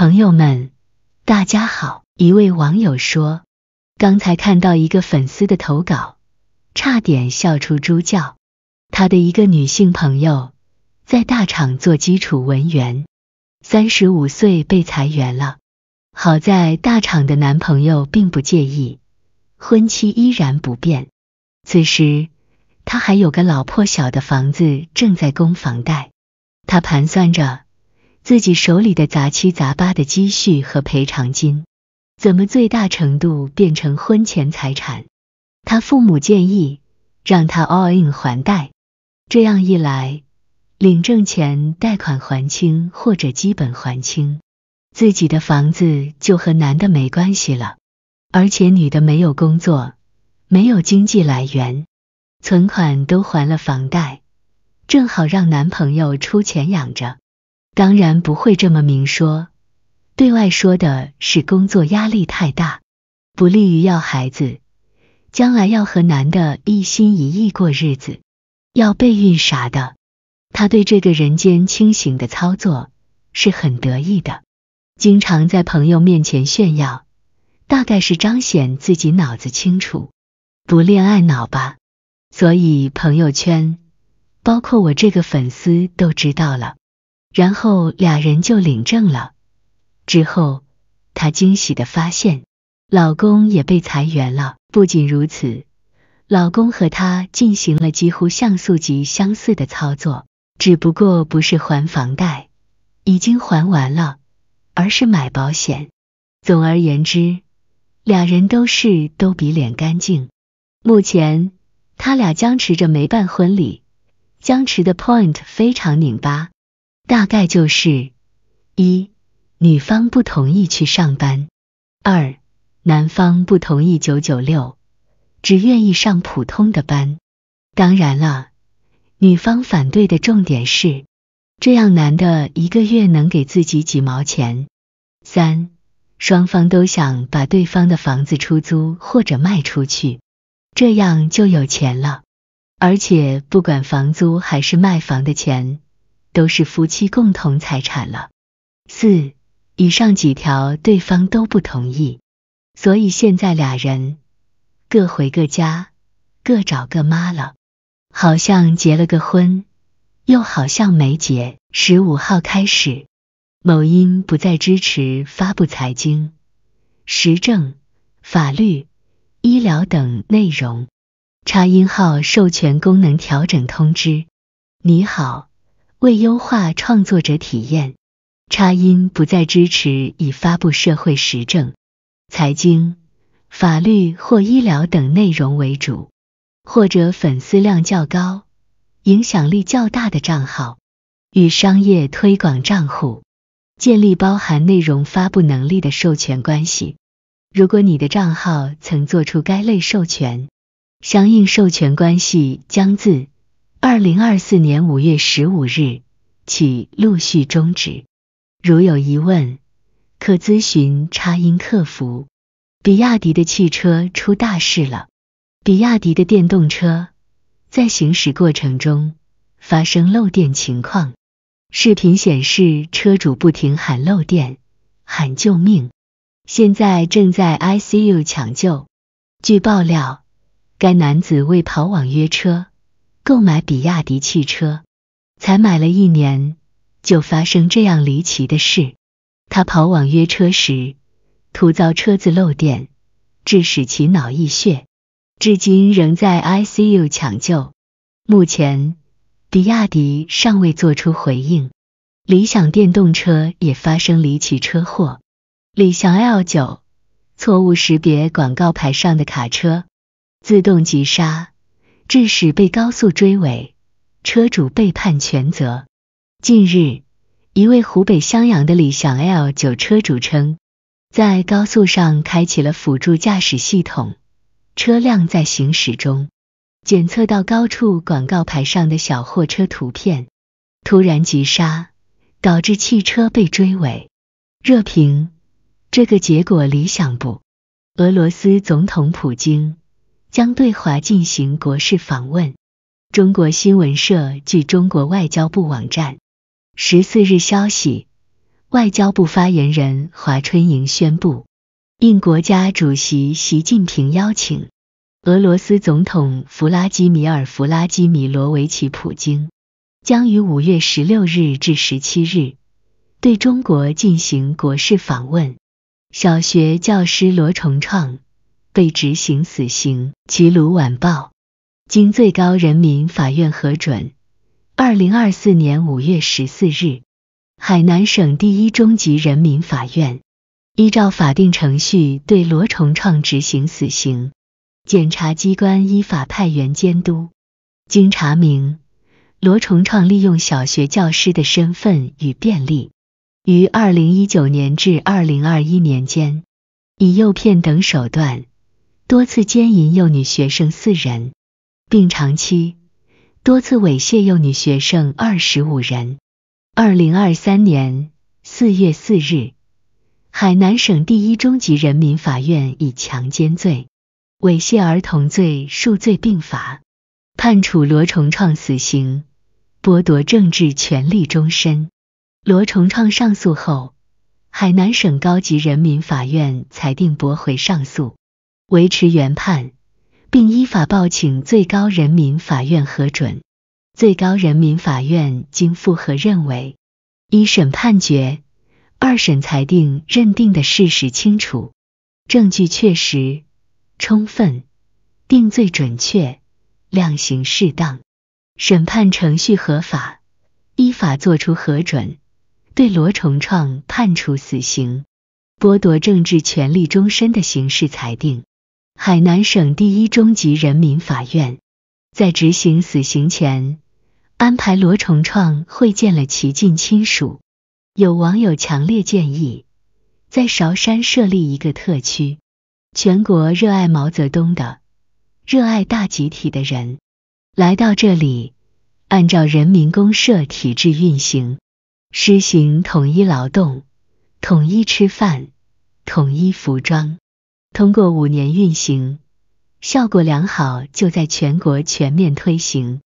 朋友们，大家好。一位网友说，刚才看到一个粉丝的投稿，差点笑出猪叫。他的一个女性朋友在大厂做基础文员，三十五岁被裁员了。好在大厂的男朋友并不介意，婚期依然不变。此时，他还有个老破小的房子正在供房贷，他盘算着。自己手里的杂七杂八的积蓄和赔偿金，怎么最大程度变成婚前财产？他父母建议让他 all in 还贷，这样一来，领证前贷款还清或者基本还清，自己的房子就和男的没关系了。而且女的没有工作，没有经济来源，存款都还了房贷，正好让男朋友出钱养着。当然不会这么明说，对外说的是工作压力太大，不利于要孩子，将来要和男的一心一意过日子，要备孕啥的。他对这个人间清醒的操作是很得意的，经常在朋友面前炫耀，大概是彰显自己脑子清楚，不恋爱脑吧。所以朋友圈，包括我这个粉丝都知道了。然后俩人就领证了。之后，她惊喜的发现，老公也被裁员了。不仅如此，老公和她进行了几乎像素级相似的操作，只不过不是还房贷，已经还完了，而是买保险。总而言之，俩人都是都比脸干净。目前，他俩僵持着没办婚礼，僵持的 point 非常拧巴。大概就是一，女方不同意去上班；二，男方不同意九九六，只愿意上普通的班。当然了，女方反对的重点是，这样男的一个月能给自己几毛钱。三，双方都想把对方的房子出租或者卖出去，这样就有钱了。而且不管房租还是卖房的钱。都是夫妻共同财产了。四以上几条对方都不同意，所以现在俩人各回各家，各找各妈了。好像结了个婚，又好像没结。十五号开始，某音不再支持发布财经、时政、法律、医疗等内容。叉音号授权功能调整通知。你好。为优化创作者体验，差音不再支持以发布社会时政、财经、法律或医疗等内容为主，或者粉丝量较高、影响力较大的账号与商业推广账户建立包含内容发布能力的授权关系。如果你的账号曾做出该类授权，相应授权关系将自。二零二四年五月十五日起陆续终止。如有疑问，可咨询插音客服。比亚迪的汽车出大事了！比亚迪的电动车在行驶过程中发生漏电情况，视频显示车主不停喊漏电、喊救命，现在正在 ICU 抢救。据爆料，该男子为跑网约车。购买比亚迪汽车，才买了一年，就发生这样离奇的事。他跑网约车时，突遭车子漏电，致使其脑溢血，至今仍在 ICU 抢救。目前，比亚迪尚未做出回应。理想电动车也发生离奇车祸，理想 L9 错误识别广告牌上的卡车，自动急刹。致使被高速追尾，车主被判全责。近日，一位湖北襄阳的理想 L9 车主称，在高速上开启了辅助驾驶系统，车辆在行驶中检测到高处广告牌上的小货车图片，突然急刹，导致汽车被追尾。热评：这个结果理想不？俄罗斯总统普京。将对华进行国事访问。中国新闻社据中国外交部网站十四日消息，外交部发言人华春莹宣布，应国家主席习近平邀请，俄罗斯总统弗拉基米尔·弗拉基米罗维奇·普京将于五月十六日至十七日对中国进行国事访问。小学教师罗重创。被执行死刑。齐鲁晚报，经最高人民法院核准，二零二四年五月十四日，海南省第一中级人民法院依照法定程序对罗崇创执行死刑，检察机关依法派员监督。经查明，罗崇创利用小学教师的身份与便利，于二零一九年至二零二一年间，以诱骗等手段，多次奸淫幼女学生四人，并长期多次猥亵幼女学生二十五人。二零二三年四月四日，海南省第一中级人民法院以强奸罪、猥亵儿童罪数罪并罚，判处罗崇创死刑，剥夺政治权利终身。罗崇创上诉后，海南省高级人民法院裁定驳回上诉。维持原判，并依法报请最高人民法院核准。最高人民法院经复核认为，一审判决、二审裁定认定的事实清楚，证据确实充分，定罪准确，量刑适当，审判程序合法，依法作出核准对罗崇创判处死刑、剥夺政治权利终身的刑事裁定。海南省第一中级人民法院在执行死刑前，安排罗崇创会见了其近亲属。有网友强烈建议，在韶山设立一个特区，全国热爱毛泽东的、热爱大集体的人来到这里，按照人民公社体制运行，实行统一劳动、统一吃饭、统一服装。通过五年运行，效果良好，就在全国全面推行。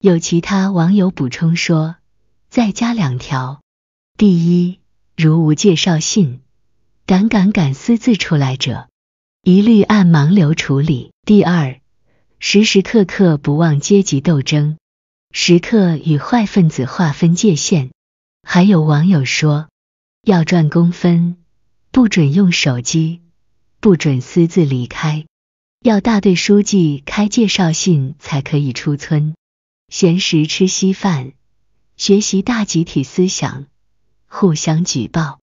有其他网友补充说，再加两条：第一，如无介绍信，胆敢敢私自出来者，一律按盲流处理；第二，时时刻刻不忘阶级斗争，时刻与坏分子划分界限。还有网友说，要赚工分，不准用手机。不准私自离开，要大队书记开介绍信才可以出村。闲时吃稀饭，学习大集体思想，互相举报。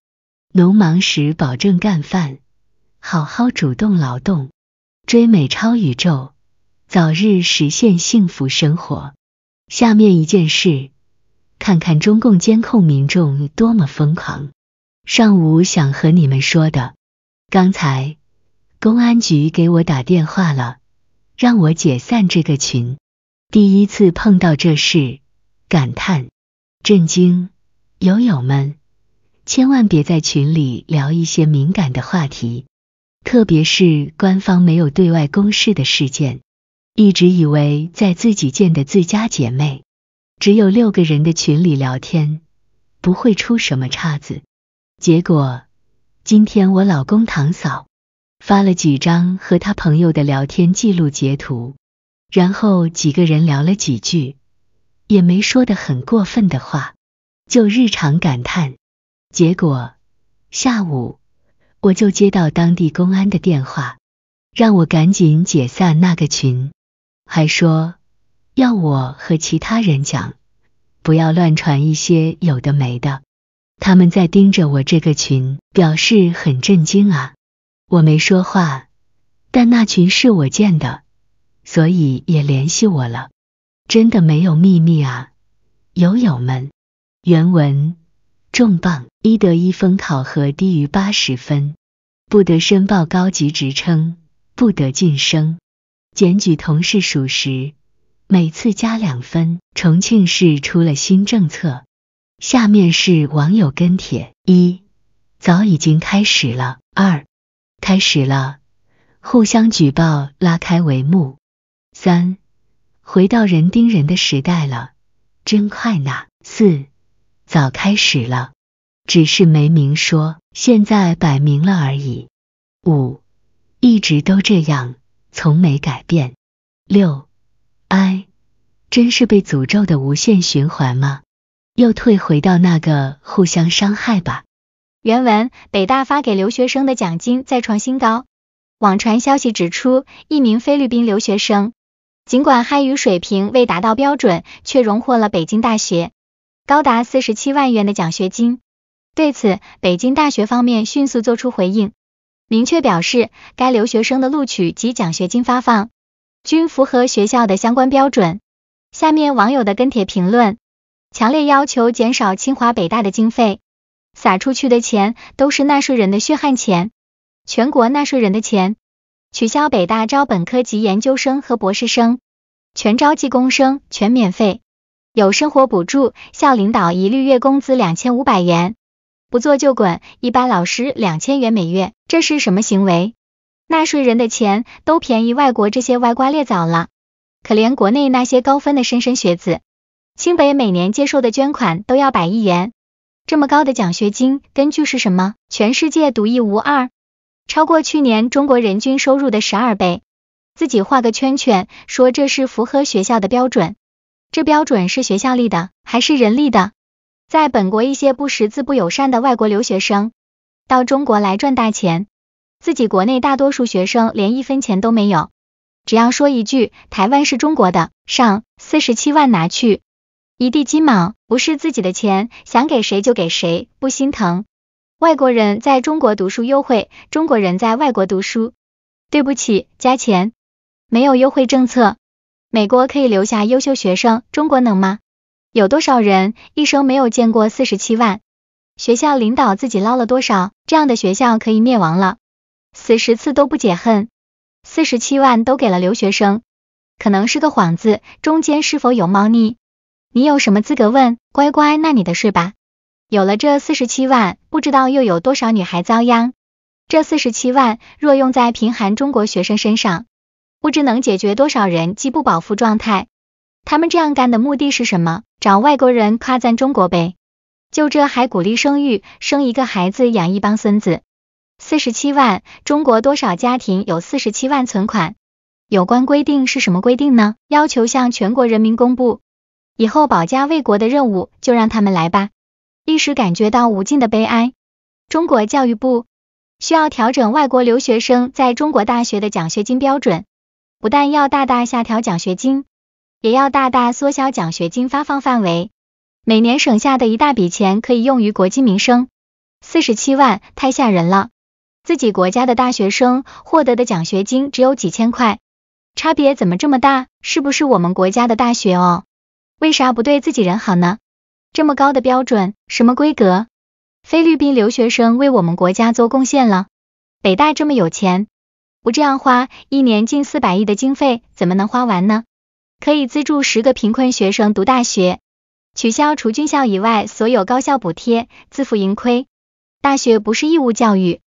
农忙时保证干饭，好好主动劳动，追美超宇宙，早日实现幸福生活。下面一件事，看看中共监控民众多么疯狂。上午想和你们说的，刚才。公安局给我打电话了，让我解散这个群。第一次碰到这事，感叹、震惊。友友们，千万别在群里聊一些敏感的话题，特别是官方没有对外公示的事件。一直以为在自己建的自家姐妹，只有六个人的群里聊天，不会出什么岔子。结果今天我老公堂嫂。发了几张和他朋友的聊天记录截图，然后几个人聊了几句，也没说的很过分的话，就日常感叹。结果下午我就接到当地公安的电话，让我赶紧解散那个群，还说要我和其他人讲，不要乱传一些有的没的。他们在盯着我这个群，表示很震惊啊。我没说话，但那群是我建的，所以也联系我了。真的没有秘密啊，友友们。原文重磅：一得一分考核低于八十分，不得申报高级职称，不得晋升。检举同事属实，每次加两分。重庆市出了新政策，下面是网友跟帖：一，早已经开始了；二。开始了，互相举报拉开帷幕。三，回到人盯人的时代了，真快呐。四，早开始了，只是没明说，现在摆明了而已。五，一直都这样，从没改变。六，哎，真是被诅咒的无限循环吗？又退回到那个互相伤害吧。原文：北大发给留学生的奖金再创新高。网传消息指出，一名菲律宾留学生尽管汉语水平未达到标准，却荣获了北京大学高达四十七万元的奖学金。对此，北京大学方面迅速作出回应，明确表示该留学生的录取及奖学金发放均符合学校的相关标准。下面网友的跟帖评论，强烈要求减少清华北大的经费。撒出去的钱都是纳税人的血汗钱，全国纳税人的钱。取消北大招本科及研究生和博士生，全招技工生，全免费，有生活补助，校领导一律月工资两千五百元，不做就滚。一般老师两千元每月，这是什么行为？纳税人的钱都便宜外国这些歪瓜裂枣了，可怜国内那些高分的莘莘学子。清北每年接受的捐款都要百亿元。这么高的奖学金，根据是什么？全世界独一无二，超过去年中国人均收入的十二倍。自己画个圈圈，说这是符合学校的标准。这标准是学校立的，还是人立的？在本国一些不识字、不友善的外国留学生，到中国来赚大钱，自己国内大多数学生连一分钱都没有。只要说一句“台湾是中国的”，上四十七万拿去。一地鸡毛，不是自己的钱，想给谁就给谁，不心疼。外国人在中国读书优惠，中国人在外国读书，对不起，加钱，没有优惠政策。美国可以留下优秀学生，中国能吗？有多少人一生没有见过四十七万？学校领导自己捞了多少？这样的学校可以灭亡了，死十次都不解恨。四十七万都给了留学生，可能是个幌子，中间是否有猫腻？你有什么资格问？乖乖，那你的事吧。有了这四十七万，不知道又有多少女孩遭殃。这四十七万，若用在贫寒中国学生身上，不知能解决多少人饥不饱腹状态。他们这样干的目的是什么？找外国人夸赞中国呗。就这还鼓励生育，生一个孩子养一帮孙子。四十七万，中国多少家庭有四十七万存款？有关规定是什么规定呢？要求向全国人民公布。以后保家卫国的任务就让他们来吧。一时感觉到无尽的悲哀。中国教育部需要调整外国留学生在中国大学的奖学金标准，不但要大大下调奖学金，也要大大缩小奖学金发放范围。每年省下的一大笔钱可以用于国计民生。四十七万太吓人了，自己国家的大学生获得的奖学金只有几千块，差别怎么这么大？是不是我们国家的大学哦？为啥不对自己人好呢？这么高的标准，什么规格？菲律宾留学生为我们国家做贡献了。北大这么有钱，不这样花，一年近四百亿的经费怎么能花完呢？可以资助十个贫困学生读大学，取消除军校以外所有高校补贴，自负盈亏。大学不是义务教育。